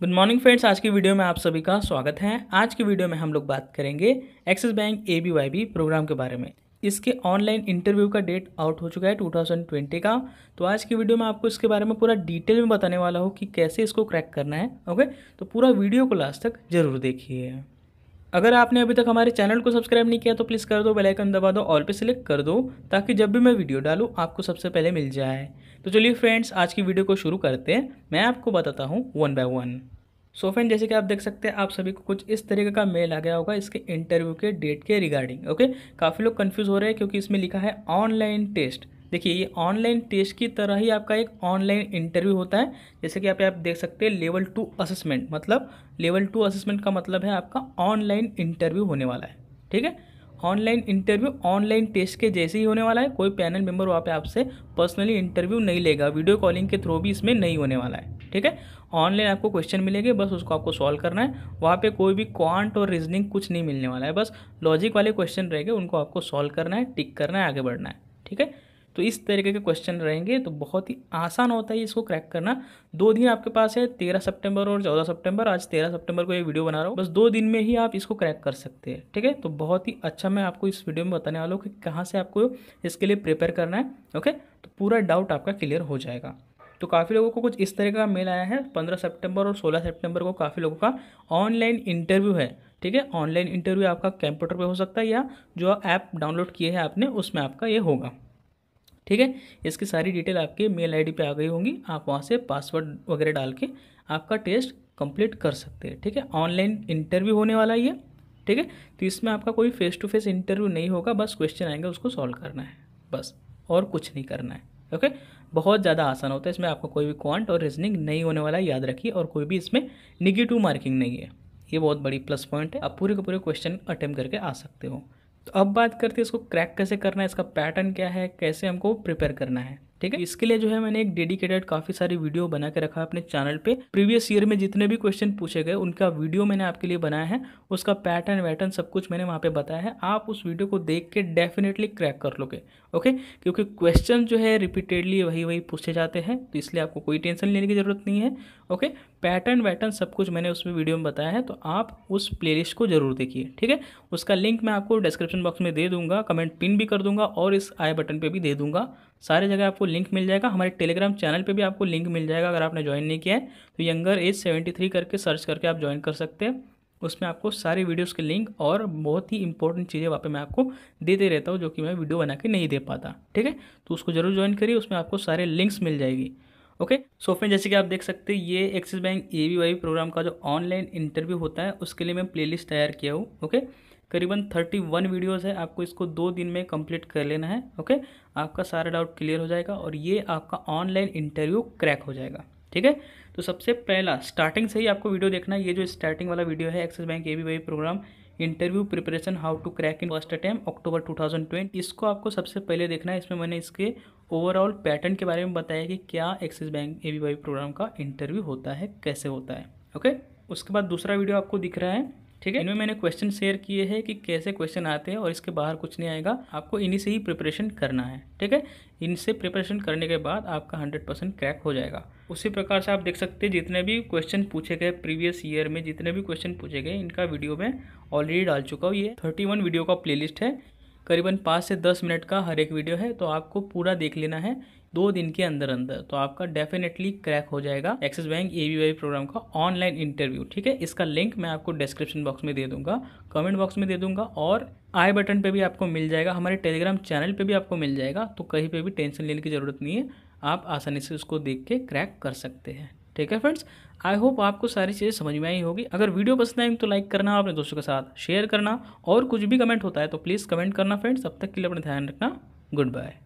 good morning friends आज की video में आप सभी का स्वागत है आज की वीडियो में हम लोग बात करेंगे Axis bank A B Y B program के बारे में इसके ऑनलाइन इंटरव्यू का डेट आउट हो चुका है 2020 का तो आज की वीडियो में आपको इसके बारे में पूरा डिटेल में बताने वाला हूँ कि कैसे इसको क्रैक करना है ओके तो पूरा वीडियो को लास्ट तक जरूर देखिए अगर आपने अभी तक हमारे चैनल को सब्सक्राइब नहीं किया तो प्लीज़ कर दो बेल आइकन दबा दो और पे सिलेक्ट कर दो ताकि जब भी मैं वीडियो डालूँ आपको सबसे पहले मिल जाए तो चलिए फ्रेंड्स आज की वीडियो को शुरू करते हैं मैं आपको बताता हूँ one by one so friend जैसे कि आप देख सकते हैं आप सभी को कुछ इस तरीके का मेल आ गया होगा इसके इंटरव्यू के डेट के रिगार्डिंग ओके काफ़ी लोग कन्फ्यूज़ हो रहे हैं क्योंकि इसमें लिखा है ऑनलाइन टेस्ट देखिए ये ऑनलाइन टेस्ट की तरह ही आपका एक ऑनलाइन इंटरव्यू होता है जैसे कि आप आप देख सकते हैं लेवल टू असेसमेंट मतलब लेवल टू असेसमेंट का मतलब है आपका ऑनलाइन इंटरव्यू होने वाला है ठीक है ऑनलाइन इंटरव्यू ऑनलाइन टेस्ट के जैसे ही होने वाला है कोई पैनल मेंबर वहाँ पे आपसे पर्सनली इंटरव्यू नहीं लेगा वीडियो कॉलिंग के थ्रू भी इसमें नहीं होने वाला है ठीक है ऑनलाइन आपको क्वेश्चन मिलेंगे बस उसको आपको सॉल्व करना है वहाँ पे कोई भी क्वांट और रीजनिंग कुछ नहीं मिलने वाला है बस लॉजिक वाले क्वेश्चन रहेंगे उनको आपको सॉल्व करना है टिक करना है आगे बढ़ना है ठीक है तो इस तरीके के क्वेश्चन रहेंगे तो बहुत ही आसान होता है इसको क्रैक करना दो दिन आपके पास है तेरह सितंबर और चौदह सितंबर आज तेरह सितंबर को ये वीडियो बना रहा हूँ बस दो दिन में ही आप इसको क्रैक कर सकते हैं ठीक है तो बहुत ही अच्छा मैं आपको इस वीडियो में बताने वाला हूँ कि कहाँ से आपको इसके लिए प्रिपेयर करना है ओके तो पूरा डाउट आपका क्लियर हो जाएगा तो काफ़ी लोगों को कुछ इस तरह का मेल आया है पंद्रह सेप्टेम्बर और सोलह सेप्टेम्बर को काफ़ी लोगों का ऑनलाइन इंटरव्यू है ठीक है ऑनलाइन इंटरव्यू आपका कंप्यूटर पे हो सकता है या जो ऐप डाउनलोड किए हैं आपने उसमें आपका ये होगा ठीक है इसकी सारी डिटेल आपके मेल आईडी पे आ गई होंगी आप वहाँ से पासवर्ड वगैरह डाल के आपका टेस्ट कंप्लीट कर सकते हैं ठीक है ऑनलाइन इंटरव्यू होने वाला ही है ठीक है तो इसमें आपका कोई फेस टू फेस इंटरव्यू नहीं होगा बस क्वेश्चन आएंगे उसको सॉल्व करना है बस और कुछ नहीं करना है ओके बहुत ज़्यादा आसान होता है इसमें आपका कोई भी क्वांट और रीजनिंग नहीं होने वाला है याद रखिए और कोई भी इसमें निगेटिव मार्किंग नहीं है ये बहुत बड़ी प्लस पॉइंट है आप पूरे के पूरे क्वेश्चन अटेम्प्ट करके आ सकते हो तो अब बात करते हैं इसको क्रैक कैसे करना है इसका पैटर्न क्या है कैसे हमको प्रिपेयर करना है ठीक है इसके लिए जो है मैंने एक डेडिकेटेड काफ़ी सारी वीडियो बना के रखा है अपने चैनल पे प्रीवियस ईयर में जितने भी क्वेश्चन पूछे गए उनका वीडियो मैंने आपके लिए बनाया है उसका पैटर्न वैटर्न सब कुछ मैंने वहाँ पे बताया है आप उस वीडियो को देख के डेफिनेटली क्रैक कर लोगे ओके क्योंकि क्वेश्चन जो है रिपीटेडली वही वही पूछे जाते हैं तो इसलिए आपको कोई टेंशन लेने की ज़रूरत नहीं है ओके पैटर्न वैटर्न सब कुछ मैंने उसमें वीडियो में बताया है तो आप उस प्लेलिस्ट को जरूर देखिए ठीक है उसका लिंक मैं आपको डिस्क्रिप्शन बॉक्स में दे दूंगा कमेंट पिन भी कर दूंगा और इस आई बटन पर भी दे दूंगा सारे जगह आपको लिंक मिल जाएगा हमारे टेलीग्राम चैनल पे भी आपको लिंक मिल जाएगा अगर आपने ज्वाइन नहीं किया है तो यंगर एज सेवेंटी थ्री करके सर्च करके आप ज्वाइन कर सकते हैं उसमें आपको सारे वीडियोस के लिंक और बहुत ही इंपॉर्टेंट चीज़ें वहाँ पे मैं आपको देते रहता हूँ जो कि मैं वीडियो बना के नहीं दे पाता ठीक है तो उसको जरूर ज्वाइन करिए उसमें आपको सारे लिंक्स मिल जाएगी ओके सो फ्रेंड जैसे कि आप देख सकते हैं ये Axis bank A V Y program का जो ऑनलाइन इंटरव्यू होता है उसके लिए मैं प्लेलिस्ट तैयार किया हूँ ओके करीबन थर्टी वन वीडियोज़ है आपको इसको दो दिन में कंप्लीट कर लेना है ओके आपका सारा डाउट क्लियर हो जाएगा और ये आपका ऑनलाइन इंटरव्यू क्रैक हो जाएगा ठीक है तो सबसे पहला स्टार्टिंग से ही आपको वीडियो देखना है ये जो स्टार्टिंग वाला वीडियो है Axis bank A V Y program interview preparation how to crack in first attempt October 2020 इसको आपको सबसे पहले देखना है इसमें मैंने इसके ओवरऑल पैटर्न के बारे में बताया कि क्या एक्सिस बैंक ए प्रोग्राम का इंटरव्यू होता है कैसे होता है ओके उसके बाद दूसरा वीडियो आपको दिख रहा है ठीक है इनमें मैंने क्वेश्चन शेयर किए हैं कि कैसे क्वेश्चन आते हैं और इसके बाहर कुछ नहीं आएगा आपको इन्हीं से ही प्रिपरेशन करना है ठीक है इनसे प्रिपरेशन करने के बाद आपका हंड्रेड परसेंट क्रैक हो जाएगा उसी प्रकार से आप देख सकते हैं जितने भी क्वेश्चन पूछे गए प्रीवियस ईयर में जितने भी क्वेश्चन पूछे गए इनका वीडियो मैं ऑलरेडी डाल चुका हूँ ये थर्टी वन वीडियो का प्लेलिस्ट है करीबन पाँच से दस मिनट का हर एक वीडियो है तो आपको पूरा देख लेना है दो दिन के अंदर अंदर तो आपका डेफिनेटली क्रैक हो जाएगा Axis bank A Y program का ऑनलाइन इंटरव्यू ठीक है इसका लिंक मैं आपको डिस्क्रिप्शन बॉक्स में दे दूंगा कमेंट बॉक्स में दे दूंगा और आई बटन पे भी आपको मिल जाएगा हमारे टेलीग्राम चैनल पे भी आपको मिल जाएगा तो कहीं पे भी टेंशन लेने की ज़रूरत नहीं है आप आसानी से उसको देख के क्रैक कर सकते हैं ठीक है फ्रेंड्स आई होप आपको सारी चीज़ें समझ में आई होगी अगर वीडियो पसंद आएंगे तो लाइक करना अपने दोस्तों के साथ शेयर करना और कुछ भी कमेंट होता है तो प्लीज़ कमेंट करना फ्रेंड्स अब तक के लिए अपना ध्यान रखना गुड बाय